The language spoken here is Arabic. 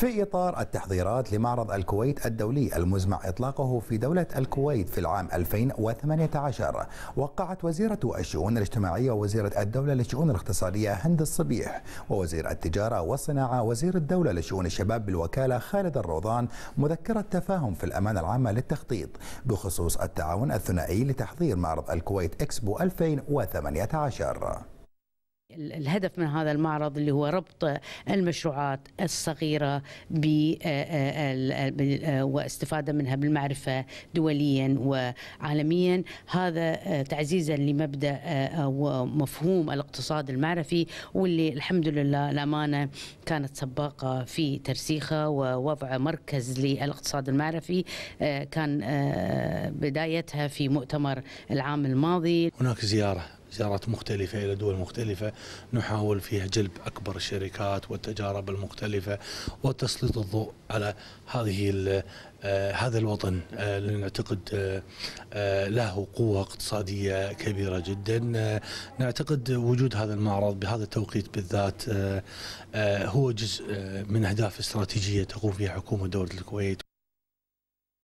في إطار التحضيرات لمعرض الكويت الدولي المزمع إطلاقه في دولة الكويت في العام 2018 وقعت وزيرة الشؤون الاجتماعية ووزيرة الدولة للشؤون الاقتصادية هند الصبيح ووزير التجارة والصناعة وزير الدولة لشؤون الشباب بالوكالة خالد الروضان مذكرة تفاهم في الأمانة العامة للتخطيط بخصوص التعاون الثنائي لتحضير معرض الكويت إكسبو 2018 الهدف من هذا المعرض اللي هو ربط المشروعات الصغيرة آه، آه، آه، واستفادة منها بالمعرفة دوليا وعالميا هذا تعزيزا لمبدأ ومفهوم الاقتصاد المعرفي واللي الحمد لله الأمانة كانت سباقة في ترسيخه ووضع مركز للاقتصاد المعرفي كان بدايتها في مؤتمر العام الماضي هناك زيارة زيارات مختلفة إلى دول مختلفة نحاول فيها جلب أكبر الشركات والتجارب المختلفة وتسليط الضوء على هذه آه، هذا الوطن اللي آه، نعتقد آه، له قوة اقتصادية كبيرة جدا نعتقد وجود هذا المعرض بهذا التوقيت بالذات هو جزء من أهداف استراتيجية تقوم فيها حكومة دولة الكويت